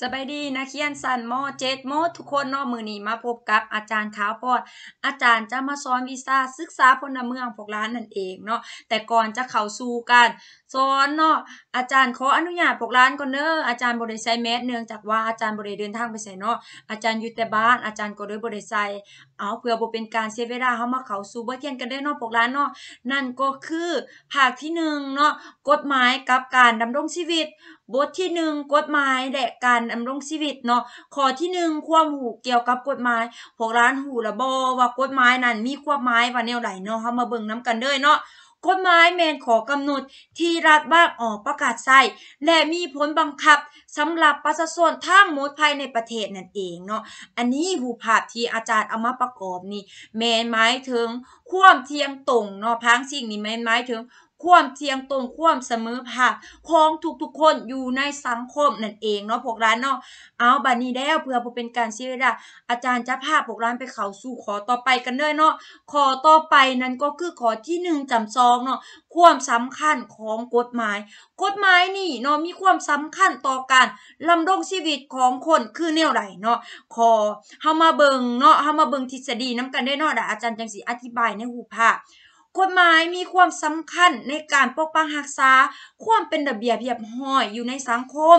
สบายดีนักเรียนสันมอเจ็ดมอทุกคนนอกมือนี้มาพบกับอาจารย์ขาวปอด อาจารย์จะมาสอนวิชาศึกษาพลเมืองพวกร้านนั่นเองเนาะแต่ก่อนจะเข้าสู่การสอนเนาะอาจารย์ขออนุญาตพวกร้านก่อนเนอะอาจารย์บริษัทแมสเนื่องจากว่าอาจารย์บริเดินทางไปใส่เนาะอาจารย์อยู่แต่บ้านอาจารย์ก็เลยบริษัทเอาเพื่อบเป็นการเซเวลาเขามาเข้าสู่บ์เทียนกันได้เนาะพวกร้านเนาะนั่นก็คือภาคที่หนึ่งเนาะกฎหมายกับการดำรงชีวิตบทที่หนึ่งกฎหมายและการดำรงชีวิตเนาะข้อที่หนึ่งความหูเกี่ยวกับกฎหมายพวกร้านหูระบอว่ากฎหมายนั้นมีความหมายว่าแนวไหนเนาะเขามาเบิ่งน้ำกันเด้ยเนาะกฎหมายแมนขอกำหนดที่รัฐบ้างออกประกาศใส่และมีผลบังคับสำหรับประชาชนทั้งหมดภายในประเทศนั่นเองเนาะอันนี้หูภาพที่อาจารย์เอามาประกอบนี่ แมนหมายถึงความเทียงตรงเนาะพังสิ่งนี้แมนหมายถึงความเที่ยงตรงความเสมอภาคของทุกๆคนอยู่ในสังคมนั่นเองเนาะพวกร้านเนาะเอาบัดนี้แล้วเพื่อ่เป็นการเสียเวลาอาจารย์จะพาพวกร้านไปเข่าสู่ขอต่อไปกันเลยเนาะขอต่อไปนั้นก็คือขอที่หนึ่งจำซองเนาะความสำคัญของกฎหมาย กฎหมายนี่เนาะมีความสำคัญต่อการลำดงชีวิตของคนคือแนวใดเนาะขอเฮามาเบิงเนาะเฮามาเบิงทฤษฎีน้ากันได้เนาะอาจารย์จังสีอธิบายในหูภาพกฎหมายมีความสำคัญในการปกปองหักษาความเป็นระเบียบเรียบร้อยอยู่ในสังคม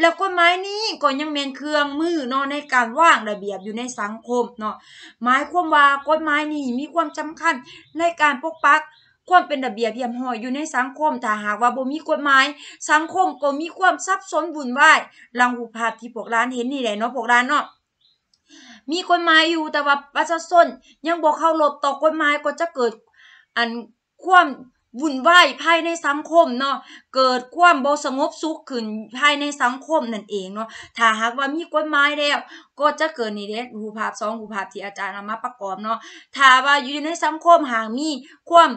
แล้วกฎหมายนี้ก็ยังเมนเครื่องมือเนาะในการว่างระเบียบอยู่ในสังคมเนาะหมายความว่ากฎหมายนี้มีความสำคัญในการปกปัก ความเป็นระเบียบเรียบร้อยอยู่ในสังคมถ้าหากว่าบ่มีกฎหมายสังคมก็มีความซับซ้อนวุ่นวายลังหูภาพที่พวกร้านเห็นนี่แหละเนาะพวกร้านเนาะมีกฎหมายอยู่แต่ว่าประชาชนยังบ่เ้ารบต่อกฎหมายก็จะเกิดอันความวุ่นวายภายในสังคมเนาะเกิดความบ่สงบสุขขึ้นภายในสังคมนั่นเองเนาะถ้าหากว่ามีกฎหมายแล้ว ก็จะเกิดนี่เด้รูปภาพสองรูปภาพที่อาจารย์เอามาประกอบเนาะถ้าว่าอยู่ในสังคมหากมีความ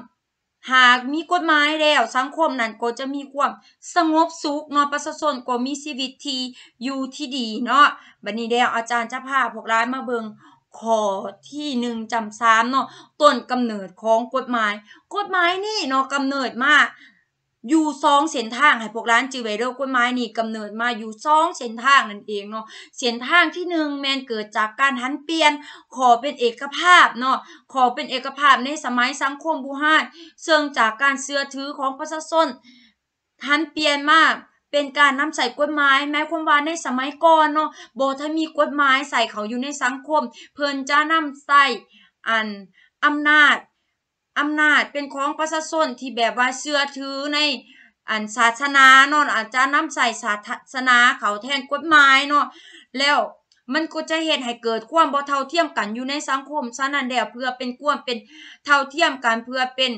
หากมีกฎหมายแล้ว สังคมนั้นก็จะมีความสงบสุขเนาะประชาชนก็มีชีวิตที่อยู่ที่ดีเนาะบัดนี้แล้วอาจารย์จะพาพวกร้ายมาเบิงข้อที่หนึ่งจำสามเนาะต้นกำเนิดของกฎหมาย กฎหมายนี่เนาะกำเนิดมาอยู่สองเส้นทาง ให้พวกร้านจีเวลกฎหมายนี่กำเนิดมาอยู่สองเส้นทางนั่นเองเนาะเส้นทางที่หนึ่งแมนเกิดจากการหันเปลี่ยน ขอเป็นเอกภาพเนาะขอเป็นเอกภาพในสมัยสังคมบูฮานเสื่องจากการเสื้อถือของประชาชนหันเปลี่ยนมากเป็นการนำใส่กฎไม้แม้ความว่าในสมัยก่อนเนาะโบถ้ามีกฎไม้ใส่เขาอยู่ในสังคม เพิ่นจะนำใส่อันอำนาจอำนาจเป็นของประชาชนที่แบบว่าเชื่อถือในอันศาสนาเนาะอาจจะนำใส่ศาสนาเขาแทนกฎไม้เนาะแล้วมันก็จะเหตุให้เกิดความบ่เท่าเทียมกันอยู่ในสังคมฉะนั้นแล้วเพื่อเป็นความเป็นเท่าเทียมกันเพื่อเป็น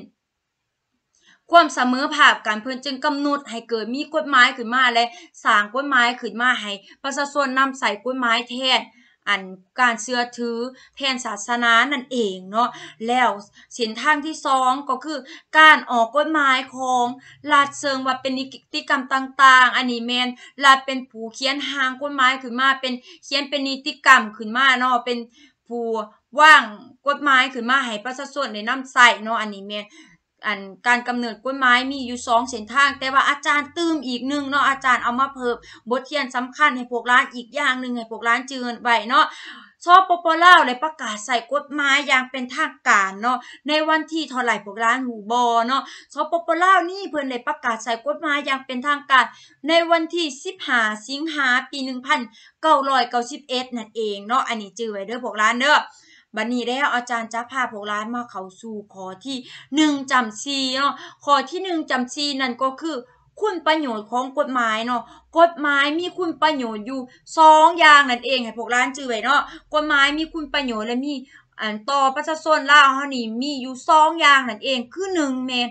ความเสมอภาคการเพิ่นจึงกำหนดให้เกิดมีกฎหมายขึ้นมาและสร้างกฎหมายขึ้นมาให้ ประชาชนนำใส่กฎหมายแทนอันการเชื่อถือแทนศาสนานั่นเองเนาะแล้วเส้นทางที่สองก็คือการออกกฎหมายของรัฐเชิงว่าเป็นนิติกรรมต่าง ๆอันนี้แมนรัฐเป็นผู้เขียนหางกฎหมายขึ้นมาเป็นเขียนเป็นนิติกรรมขึ้นมาเนาะเป็นผู้ว่างกฎหมายขึ้นมาให้ประชาชนได้นำใช้เนาะอันนี้แมนอันการกำเนิดกล้วยไม้มีอยู่สองเส้นทาง แต่ว่าอาจารย์ตื้มอีกหนึ่งเนาะอาจารย์เอามาเพิ่มบทเรียนสำคัญให้พวกร้านอีกอย่างหนึ่งให้พวกร้านจืนไว้เนาะชอบปปเล่าเลยประกาศใส่กฎหมายอย่างเป็นทางการเนาะในวันที่ท่าไหพวกร้านหูบอเนาะชอบปปเล่านี่เพิ่นเลยประกาศใส่กฎหมายอย่างเป็นทางการ ในวันที่สิบหาสิงหาปีหนึ่งพันั่นเองเนาะอันนี้จื้อไว้เด้อพวกร้านเด้อบันนี้แล้วอาจารย์จะพาพวกร้านมาเข้าสู่ข้อที่หนึ่งจำซีเนาะข้อที่หนึ่งจำซีนั่นก็คือ คุณประโยชน์ของกฎหมายเนาะกฎหมายมีคุณประโยชน์อยู่สองอย่างนั่นเองให้พวกร้านจื้อไว้เนาะกฎหมายมีคุณประโยชน์และมีอันต่อประชาชนล่าเฮานี่มีอยู่สองอย่างนั่นเองคือหนึ่งเมน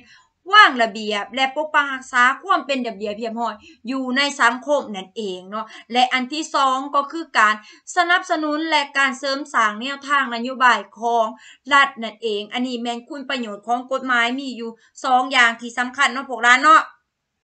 วางระเบียบและปกปักรักษาความเป็นระเบียบเพียบร้อยอยู่ในสังคมนั่นเองเนาะและอันที่สองก็คือการสนับสนุนและการเสริมสร้างแนวทางนโยบายของ รัฐนั่นเองอันนี้แมงคุณประโยชน์ของกฎหมายมีอยู่สองอย่างที่สำคัญเนาะพวกร้านเนาะ